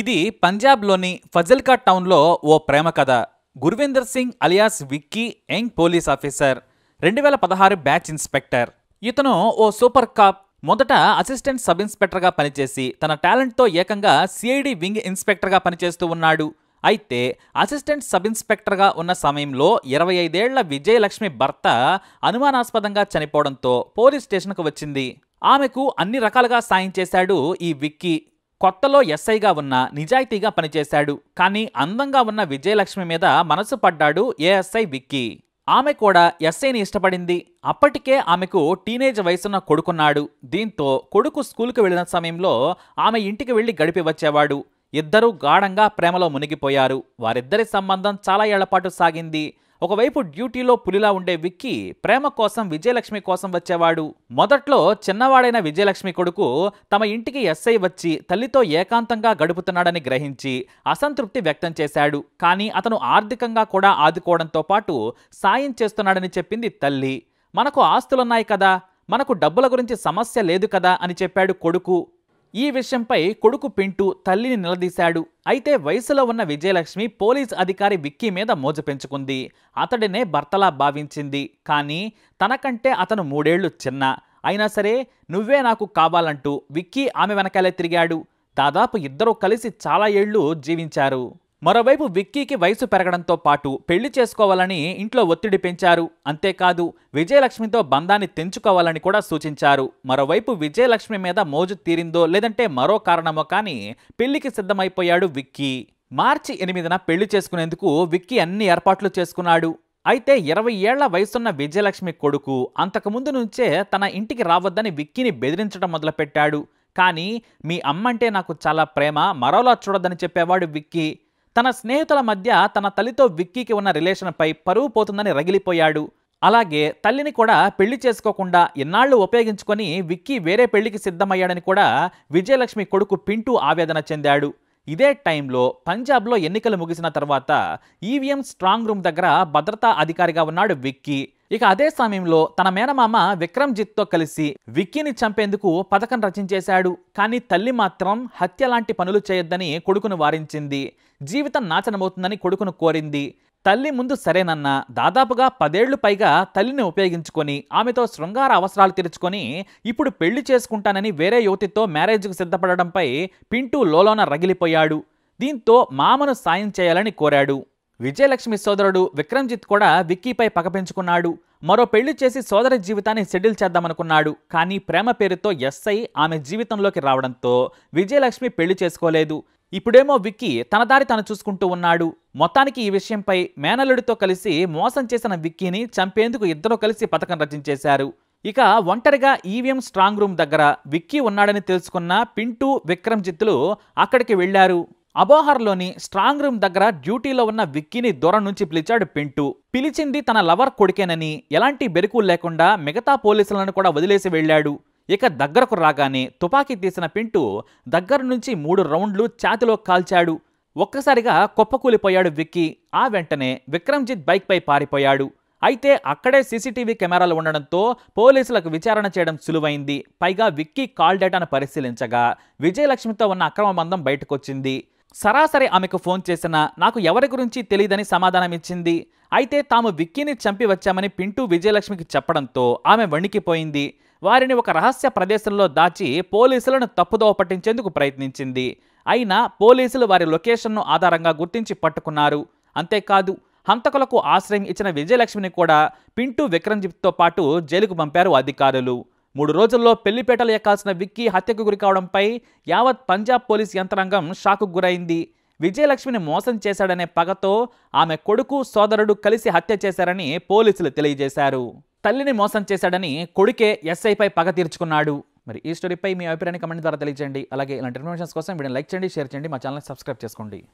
ఇది పంజాబ్లోని ఫజల్కా టౌన్లో ఓ ప్రేమ కథ Gurvinder Singh alias Vicky young police officer రెండు వేల పదహారు బ్యాచ్ ఇన్స్పెక్టర్ ఇతను ఓ సూపర్ కాప్ మొదట అసిస్టెంట్ సబ్ ఇన్స్పెక్టర్గా పనిచేసి తన టాలెంట్తో ఏకంగా సిఐడి వింగ్ ఇన్స్పెక్టర్గా పనిచేస్తూ ఉన్నాడు అయితే అసిస్టెంట్ సబ్ ఇన్స్పెక్టర్గా ఉన్న సమయంలో ఇరవై ఐదేళ్ల విజయలక్ష్మి భర్త అనుమానాస్పదంగా చనిపోవడంతో పోలీస్ స్టేషన్కు వచ్చింది ఆమెకు అన్ని రకాలుగా సాయం చేశాడు ఈ విక్కీ కొత్తలో ఎస్ఐగా ఉన్న నిజాయితీగా పనిచేశాడు కానీ అందంగా ఉన్న విజయలక్ష్మి మీద మనసు పడ్డాడు ఏఎస్ఐ విక్కీ ఆమె కూడా ఎస్ఐని ఇష్టపడింది అప్పటికే ఆమెకు టీనేజ్ వయసున్న కొడుకున్నాడు దీంతో కొడుకు స్కూల్కు వెళ్ళిన సమయంలో ఆమె ఇంటికి వెళ్లి గడిపి వచ్చేవాడు ఇద్దరూ గాఢంగా ప్రేమలో మునిగిపోయారు వారిద్దరి సంబంధం చాలా ఏళ్లపాటు సాగింది ఒకవైపు డ్యూటీలో పులిలా ఉండే విక్కీ ప్రేమ కోసం విజయలక్ష్మి కోసం వచ్చేవాడు మొదట్లో చిన్నవాడైన విజయలక్ష్మి కొడుకు తమ ఇంటికి ఎస్ఐ వచ్చి తల్లితో ఏకాంతంగా గడుపుతున్నాడని గ్రహించి అసంతృప్తి వ్యక్తం చేశాడు కానీ అతను ఆర్థికంగా కూడా ఆదుకోవడంతో పాటు సాయం చేస్తున్నాడని చెప్పింది తల్లి మనకు ఆస్తులున్నాయి కదా మనకు డబ్బుల గురించి సమస్య లేదు కదా అని చెప్పాడు కొడుకు ఈ విషయంపై కొడుకు పింటూ తల్లిని నిలదీశాడు అయితే వయసులో ఉన్న విజయలక్ష్మి పోలీస్ అధికారి విక్కీ మీద మోజు పెంచుకుంది అతడినే భర్తలా భావించింది కానీ తనకంటే అతను మూడేళ్లు చిన్న అయినా సరే నువ్వే నాకు కావాలంటూ విక్కీ ఆమె వెనకాలే తిరిగాడు దాదాపు ఇద్దరూ కలిసి చాలా ఏళ్లు జీవించారు మరోవైపు విక్కీకి వయసు పెరగడంతో పాటు పెళ్లి చేసుకోవాలని ఇంట్లో ఒత్తిడి పెంచారు అంతేకాదు విజయలక్ష్మితో బంధాన్ని తెంచుకోవాలని కూడా సూచించారు మరోవైపు విజయలక్ష్మి మీద మోజు తీరిందో లేదంటే మరో కారణమో కానీ పెళ్లికి సిద్ధమైపోయాడు విక్కీ మార్చి ఎనిమిదిన పెళ్లి చేసుకునేందుకు విక్కీ అన్ని ఏర్పాట్లు చేసుకున్నాడు అయితే ఇరవై ఏళ్ల వయసున్న విజయలక్ష్మి కొడుకు అంతకుముందు నుంచే తన ఇంటికి రావద్దని విక్కీని బెదిరించడం మొదలుపెట్టాడు కానీ మీ అమ్మంటే నాకు చాలా ప్రేమ మరోలా చూడదని చెప్పేవాడు విక్కీ తన స్నేహితుల మధ్య తన తల్లితో విక్కీకి ఉన్న రిలేషన్పై పరువు పోతుందని రగిలిపోయాడు అలాగే తల్లిని కూడా పెళ్లి చేసుకోకుండా ఎన్నాళ్లు ఉపయోగించుకొని విక్కీ వేరే పెళ్లికి సిద్ధమయ్యాడని కూడా విజయలక్ష్మి కొడుకు పింటూ ఆవేదన చెందాడు ఇదే టైంలో పంజాబ్లో ఎన్నికలు ముగిసిన తర్వాత ఈవీఎం స్ట్రాంగ్ రూమ్ దగ్గర భద్రతా అధికారిగా ఉన్నాడు విక్కీ ఇక అదే సమయంలో తన మేనమామ విక్రమ్జిత్తో కలిసి విక్కీని చంపేందుకు పథకం రచించేశాడు కానీ తల్లి మాత్రం హత్య లాంటి పనులు చేయొద్దని కొడుకును వారించింది జీవితం నాశనమవుతుందని కొడుకును కోరింది తల్లి ముందు సరేనన్న దాదాపుగా పదేళ్లు పైగా తల్లిని ఉపయోగించుకొని ఆమెతో శృంగార అవసరాలు తీర్చుకొని ఇప్పుడు పెళ్లి చేసుకుంటానని వేరే యువతితో మ్యారేజ్కు సిద్ధపడడంపై పింటూ లోలోన రగిలిపోయాడు దీంతో మామను సాయం చేయాలని కోరాడు విజయలక్ష్మి సోదరుడు విక్రమ్జిత్ కూడా విక్కీపై పగపెంచుకున్నాడు మరో పెళ్లి చేసి సోదర జీవితాన్ని సెటిల్ చేద్దామనుకున్నాడు కానీ ప్రేమ పేరుతో ఎస్ఐ ఆమె జీవితంలోకి రావడంతో విజయలక్ష్మి పెళ్లి చేసుకోలేదు ఇప్పుడేమో విక్కీ తన దారి తను చూసుకుంటూ ఉన్నాడు మొత్తానికి ఈ విషయంపై మేనలుడితో కలిసి మోసం చేసిన విక్కీని చంపేందుకు ఇద్దరూ కలిసి పథకం రచించేశారు ఇక ఒంటరిగా ఈవీఎం స్ట్రాంగ్ రూమ్ దగ్గర విక్కీ ఉన్నాడని తెలుసుకున్న పింటూ విక్రమ్జిత్తులు అక్కడికి వెళ్లారు అబోహర్లోని స్ట్రాంగ్ రూమ్ దగ్గర డ్యూటీలో ఉన్న విక్కీని దూరం నుంచి పిలిచాడు పింటూ పిలిచింది తన లవర్ కొడుకేనని ఎలాంటి బెరుకు లేకుండా మిగతా పోలీసులను కూడా వదిలేసి వెళ్ళాడు ఇక దగ్గరకు రాగానే తుపాకీ తీసిన పింటూ దగ్గర నుంచి మూడు రౌండ్లు ఛాతిలో కాల్చాడు ఒక్కసారిగా కుప్పకూలిపోయాడు విక్కీ ఆ వెంటనే విక్రమ్జిత్ బైక్పై పారిపోయాడు అయితే అక్కడే సీసీటీవీ కెమెరాలు ఉండడంతో పోలీసులకు విచారణ చేయడం సులువైంది పైగా విక్కీ కాల్ డేటాను పరిశీలించగా విజయలక్ష్మితో ఉన్న అక్రమ బంధం బయటకొచ్చింది సరాసరి ఆమెకు ఫోన్ చేసినా నాకు ఎవరి గురించి తెలియదని సమాధానం ఇచ్చింది అయితే తాము విక్కీని చంపి వచ్చామని పింటూ విజయలక్ష్మికి చెప్పడంతో ఆమె వణికిపోయింది వారిని ఒక రహస్య ప్రదేశంలో దాచి పోలీసులను తప్పుదోవ పట్టించేందుకు ప్రయత్నించింది అయినా పోలీసులు వారి లొకేషన్ను ఆధారంగా గుర్తించి పట్టుకున్నారు అంతేకాదు హంతకులకు ఆశ్రయం ఇచ్చిన విజయలక్ష్మిని కూడా పింటూ విక్రంజిత్తో పాటు జైలుకు పంపారు అధికారులు మూడు రోజుల్లో పెళ్లిపేటలు ఎక్కాల్సిన విక్కీ హత్యకు గురికావడంపై యావత్ పంజాబ్ పోలీస్ యంత్రాంగం షాకు గురైంది విజయలక్ష్మిని మోసం చేశాడనే పగతో ఆమె కొడుకు సోదరుడు కలిసి హత్య చేశారని పోలీసులు తెలియజేశారు తల్లిని మోసం చేశాడని కొడుకే ఎస్ఐపై పగ తీర్చుకున్నాడు మరి ఈ స్టోరీపై మీ అభిప్రాయాన్ని కమెంట్ ద్వారా తెలియజేయండి అలాగే ఇలాంటి ఇన్ఫర్మేషన్స్ కోసం వీడియో లైక్ చేయండి షేర్ చేయండి మా ఛానల్ని సబ్స్క్రైబ్ చేసుకోండి